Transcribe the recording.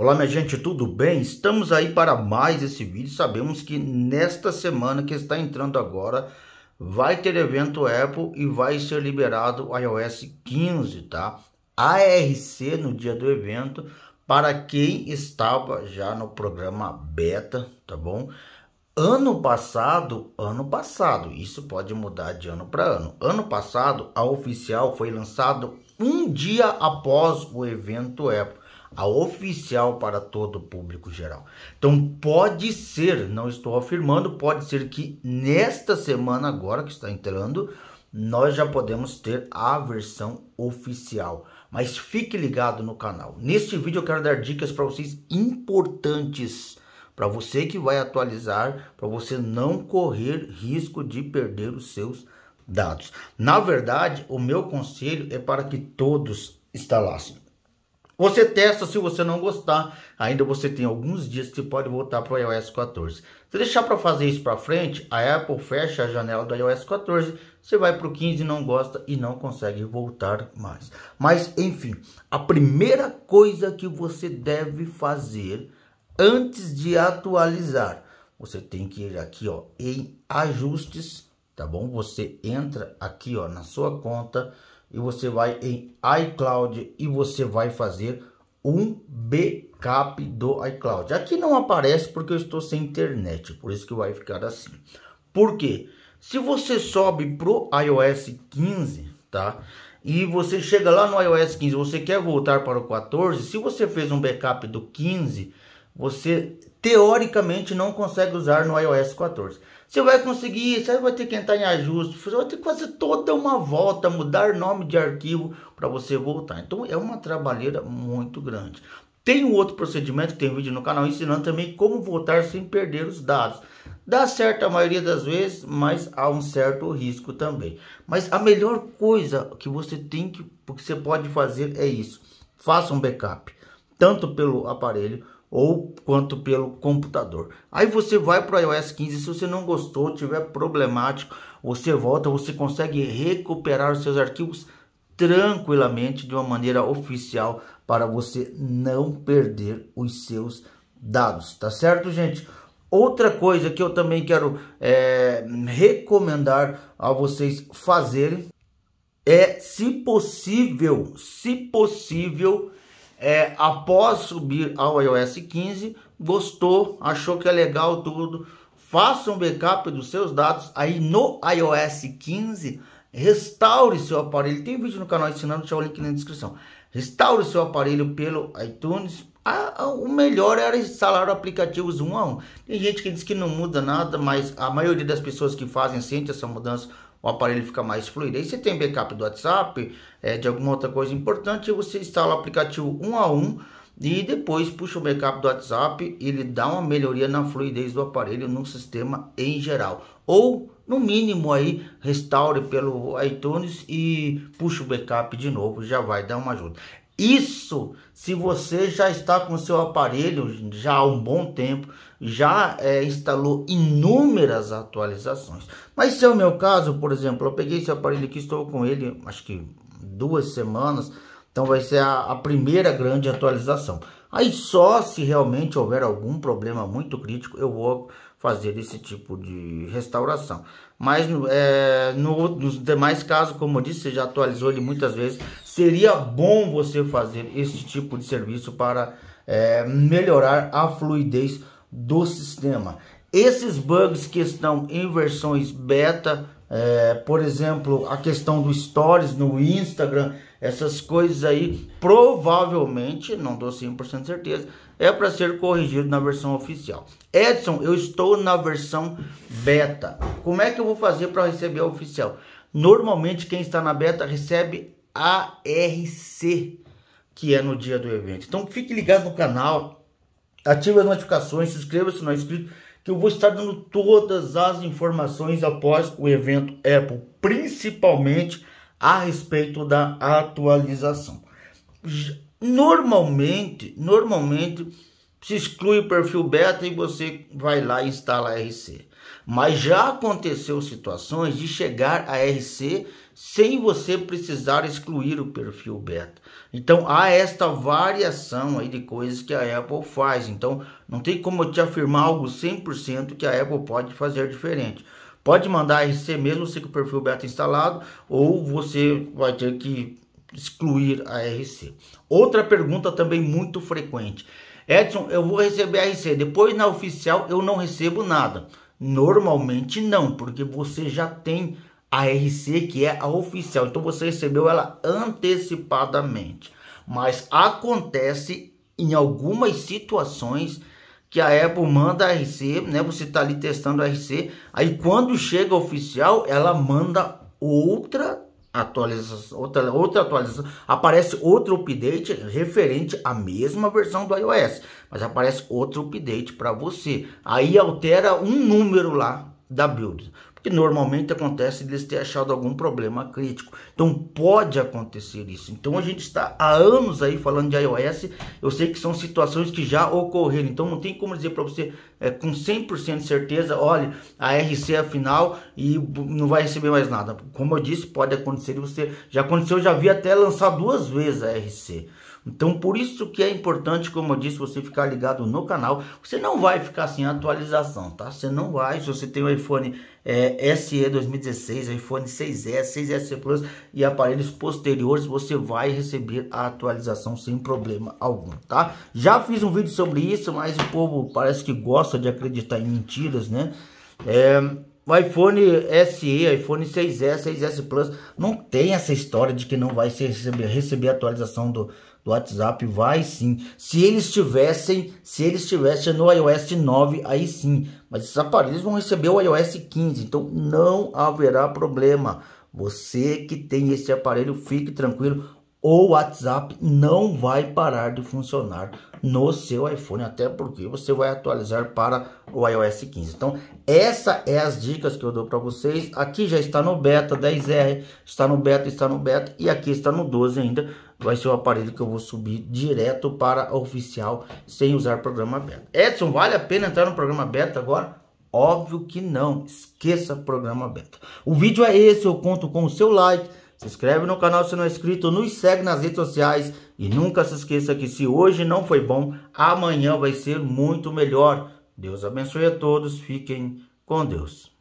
Olá minha gente, tudo bem? Estamos aí para mais esse vídeo. Sabemos que nesta semana que está entrando agora vai ter evento Apple e vai ser liberado iOS 15, tá? ARC no dia do evento para quem estava já no programa beta, tá bom? Ano passado, ano passado, isso pode mudar de ano para ano. Ano passado, a oficial foi lançado um dia após o evento Apple a oficial para todo o público geral. Então pode ser, não estou afirmando, pode ser que nesta semana agora que está entrando, nós já podemos ter a versão oficial. Mas fique ligado no canal. Neste vídeo eu quero dar dicas para vocês importantes para você que vai atualizar, para você não correr risco de perder os seus dados. Na verdade, o meu conselho é para que todos instalassem você testa, se você não gostar, ainda você tem alguns dias que pode voltar para o iOS 14. Se deixar para fazer isso para frente, a Apple fecha a janela do iOS 14, você vai para o 15 não gosta e não consegue voltar mais. Mas enfim, a primeira coisa que você deve fazer antes de atualizar, você tem que ir aqui ó, em ajustes, tá bom? Você entra aqui ó, na sua conta, e você vai em iCloud e você vai fazer um backup do iCloud. Aqui não aparece porque eu estou sem internet, por isso que vai ficar assim. Por quê? Se você sobe pro iOS 15, tá? E você chega lá no iOS 15, você quer voltar para o 14, se você fez um backup do 15, você teoricamente não consegue usar no iOS 14. Você vai conseguir, você vai ter que entrar em ajuste, você vai ter que fazer toda uma volta, mudar nome de arquivo para você voltar. Então é uma trabalheira muito grande. Tem um outro procedimento que tem vídeo no canal ensinando também como voltar sem perder os dados. Dá certo a maioria das vezes, mas há um certo risco também. Mas a melhor coisa que você tem que, que você pode fazer é isso. Faça um backup, tanto pelo aparelho ou quanto pelo computador. Aí você vai para o iOS 15, se você não gostou, tiver problemático, você volta, você consegue recuperar os seus arquivos tranquilamente de uma maneira oficial para você não perder os seus dados, tá certo, gente? Outra coisa que eu também quero é, recomendar a vocês fazerem é, se possível, se possível, é, após subir ao iOS 15, gostou, achou que é legal tudo, faça um backup dos seus dados aí no iOS 15, restaure seu aparelho. Tem vídeo no canal ensinando, deixa o link na descrição. Restaure seu aparelho pelo iTunes. A, a, o melhor era instalar aplicativos um a um. Tem gente que diz que não muda nada, mas a maioria das pessoas que fazem sente essa mudança o aparelho fica mais fluido. Aí você tem backup do WhatsApp, é, de alguma outra coisa importante, você instala o aplicativo um a um e depois puxa o backup do WhatsApp, ele dá uma melhoria na fluidez do aparelho no sistema em geral. Ou no mínimo aí restaure pelo iTunes e puxa o backup de novo, já vai dar uma ajuda. Isso se você já está com seu aparelho já há um bom tempo, já é, instalou inúmeras atualizações. Mas se é o meu caso, por exemplo, eu peguei esse aparelho aqui, estou com ele acho que duas semanas então vai ser a, a primeira grande atualização. Aí só se realmente houver algum problema muito crítico, eu vou fazer esse tipo de restauração. Mas é, no, nos demais casos, como eu disse, você já atualizou ele muitas vezes, seria bom você fazer esse tipo de serviço para é, melhorar a fluidez do sistema. Esses bugs que estão em versões beta, é, por exemplo, a questão do Stories no Instagram, essas coisas aí, provavelmente, não dou 100% certeza, é para ser corrigido na versão oficial. Edson, eu estou na versão beta. Como é que eu vou fazer para receber a oficial? Normalmente quem está na beta recebe ARC, que é no dia do evento. Então fique ligado no canal, ative as notificações, se inscreva se não é inscrito, que eu vou estar dando todas as informações após o evento Apple, principalmente a respeito da atualização. Normalmente, normalmente se exclui o perfil beta e você vai lá e instala a RC. Mas já aconteceu situações de chegar a RC sem você precisar excluir o perfil beta. Então há esta variação aí de coisas que a Apple faz. Então não tem como eu te afirmar algo 100% que a Apple pode fazer diferente. Pode mandar RC mesmo sem o perfil beta instalado ou você vai ter que excluir a RC. Outra pergunta também muito frequente. Edson, eu vou receber a RC, depois na oficial eu não recebo nada. Normalmente não, porque você já tem a RC que é a oficial, então você recebeu ela antecipadamente. Mas acontece em algumas situações que a Apple manda a RC, né? Você tá ali testando a RC, aí quando chega oficial, ela manda outra atualização, outra, outra atualização, aparece outro update referente à mesma versão do iOS, mas aparece outro update para você. Aí altera um número lá da build que normalmente acontece deles ter achado algum problema crítico. Então pode acontecer isso. Então a gente está há anos aí falando de iOS. Eu sei que são situações que já ocorreram. Então não tem como dizer para você é, com 100% de certeza, olha, a RC é a final e não vai receber mais nada. Como eu disse, pode acontecer você já aconteceu, já vi até lançar duas vezes a RC. Então, por isso que é importante, como eu disse, você ficar ligado no canal. Você não vai ficar sem atualização, tá? Você não vai. Se você tem o iPhone é, SE 2016, iPhone 6S, 6S Plus e aparelhos posteriores, você vai receber a atualização sem problema algum, tá? Já fiz um vídeo sobre isso, mas o povo parece que gosta de acreditar em mentiras, né? É, o iPhone SE, iPhone 6S, 6S Plus, não tem essa história de que não vai receber, receber atualização do, do WhatsApp, vai sim. Se eles tivessem, se eles tivessem no iOS 9, aí sim. Mas esses aparelhos vão receber o iOS 15, então não haverá problema. Você que tem esse aparelho, fique tranquilo o WhatsApp não vai parar de funcionar no seu iPhone, até porque você vai atualizar para o iOS 15. Então, essa é as dicas que eu dou para vocês. Aqui já está no beta 10R, está no beta, está no beta e aqui está no 12 ainda. Vai ser o aparelho que eu vou subir direto para oficial sem usar programa beta. Edson, vale a pena entrar no programa beta agora? Óbvio que não. Esqueça programa beta. O vídeo é esse, eu conto com o seu like se inscreve no canal se não é inscrito, nos segue nas redes sociais e nunca se esqueça que se hoje não foi bom, amanhã vai ser muito melhor. Deus abençoe a todos, fiquem com Deus.